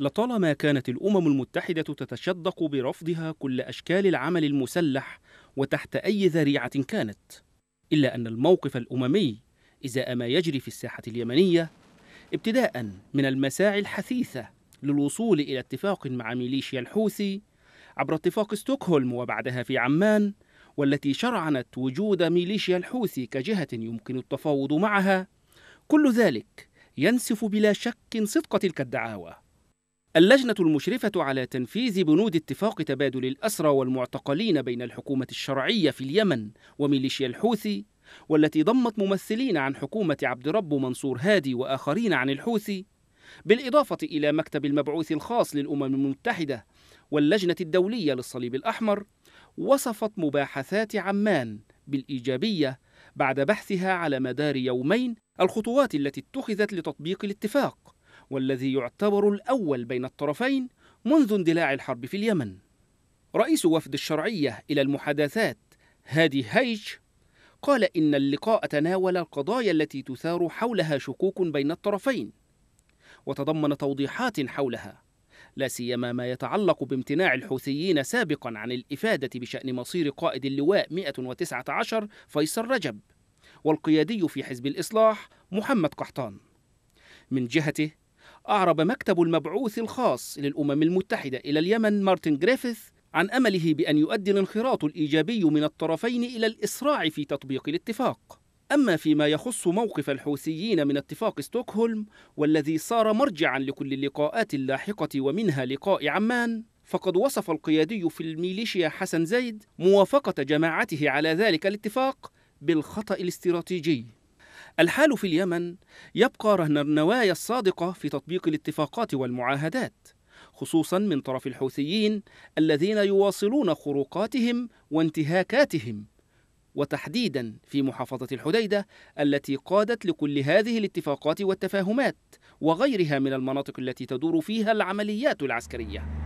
لطالما كانت الامم المتحده تتشدق برفضها كل اشكال العمل المسلح وتحت اي ذريعه كانت الا ان الموقف الاممي ازاء ما يجري في الساحه اليمنيه ابتداء من المساعي الحثيثه للوصول الى اتفاق مع ميليشيا الحوثي عبر اتفاق ستوكهولم وبعدها في عمان والتي شرعنت وجود ميليشيا الحوثي كجهه يمكن التفاوض معها كل ذلك ينسف بلا شك صدق تلك الدعاوى اللجنة المشرفة على تنفيذ بنود اتفاق تبادل الأسرى والمعتقلين بين الحكومة الشرعية في اليمن وميليشيا الحوثي والتي ضمت ممثلين عن حكومة عبد رب منصور هادي وآخرين عن الحوثي بالإضافة إلى مكتب المبعوث الخاص للأمم المتحدة واللجنة الدولية للصليب الأحمر وصفت مباحثات عمان بالإيجابية بعد بحثها على مدار يومين الخطوات التي اتخذت لتطبيق الاتفاق والذي يعتبر الأول بين الطرفين منذ اندلاع الحرب في اليمن رئيس وفد الشرعية إلى المحادثات هادي هيج قال إن اللقاء تناول القضايا التي تثار حولها شكوك بين الطرفين وتضمن توضيحات حولها لا سيما ما يتعلق بامتناع الحوثيين سابقا عن الإفادة بشأن مصير قائد اللواء 119 فيصل رجب والقيادي في حزب الإصلاح محمد قحطان من جهته أعرب مكتب المبعوث الخاص للأمم المتحدة إلى اليمن مارتن جريفيث عن أمله بأن يؤدي الانخراط الإيجابي من الطرفين إلى الإسراع في تطبيق الاتفاق أما فيما يخص موقف الحوثيين من اتفاق ستوكهولم والذي صار مرجعا لكل اللقاءات اللاحقة ومنها لقاء عمان فقد وصف القيادي في الميليشيا حسن زيد موافقة جماعته على ذلك الاتفاق بالخطأ الاستراتيجي الحال في اليمن يبقى رهن النوايا الصادقة في تطبيق الاتفاقات والمعاهدات خصوصا من طرف الحوثيين الذين يواصلون خروقاتهم وانتهاكاتهم وتحديدا في محافظة الحديدة التي قادت لكل هذه الاتفاقات والتفاهمات وغيرها من المناطق التي تدور فيها العمليات العسكريه